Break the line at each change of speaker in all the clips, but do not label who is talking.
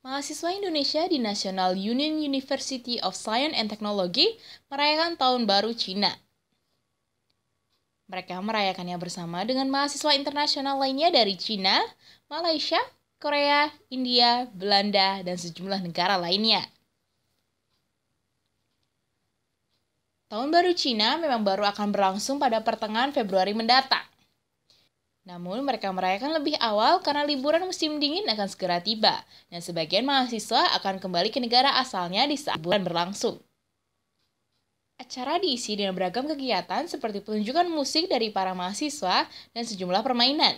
Mahasiswa Indonesia di National Union University of Science and Technology merayakan Tahun Baru Cina. Mereka merayakannya bersama dengan mahasiswa internasional lainnya dari Cina, Malaysia, Korea, India, Belanda, dan sejumlah negara lainnya. Tahun Baru Cina memang baru akan berlangsung pada pertengahan Februari mendatang. Namun mereka merayakan lebih awal karena liburan musim dingin akan segera tiba dan sebagian mahasiswa akan kembali ke negara asalnya di saat liburan berlangsung. Acara diisi dengan beragam kegiatan seperti pertunjukan musik dari para mahasiswa dan sejumlah permainan.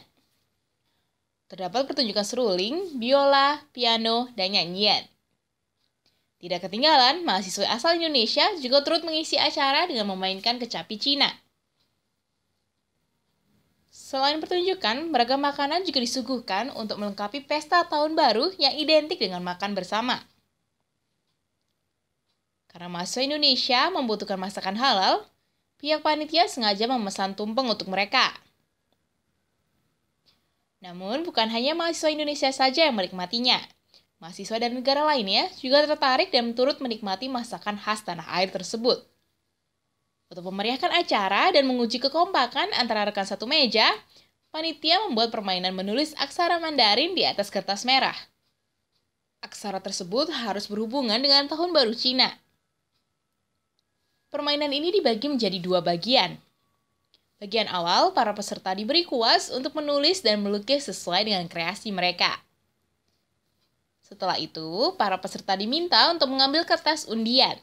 Terdapat pertunjukan seruling, biola, piano, dan nyanyian. Tidak ketinggalan, mahasiswa asal Indonesia juga turut mengisi acara dengan memainkan kecapi Cina. Selain pertunjukan, beragam makanan juga disuguhkan untuk melengkapi pesta tahun baru yang identik dengan makan bersama. Karena masa Indonesia membutuhkan masakan halal, pihak panitia sengaja memesan tumpeng untuk mereka. Namun, bukan hanya mahasiswa Indonesia saja yang menikmatinya. Mahasiswa dari negara lainnya juga tertarik dan turut menikmati masakan khas tanah air tersebut. Untuk memeriahkan acara dan menguji kekompakan antara rekan satu meja, panitia membuat permainan menulis aksara Mandarin di atas kertas merah. Aksara tersebut harus berhubungan dengan tahun baru Cina. Permainan ini dibagi menjadi dua bagian. Bagian awal, para peserta diberi kuas untuk menulis dan melukis sesuai dengan kreasi mereka. Setelah itu, para peserta diminta untuk mengambil kertas undian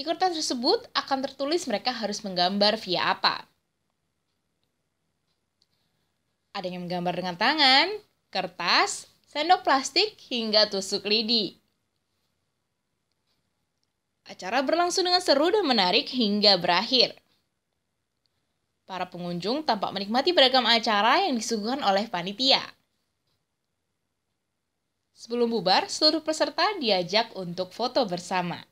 di kertas tersebut akan tertulis mereka harus menggambar via apa. Ada yang menggambar dengan tangan, kertas, sendok plastik, hingga tusuk lidi. Acara berlangsung dengan seru dan menarik hingga berakhir. Para pengunjung tampak menikmati beragam acara yang disuguhkan oleh panitia. Sebelum bubar, seluruh peserta diajak untuk foto bersama.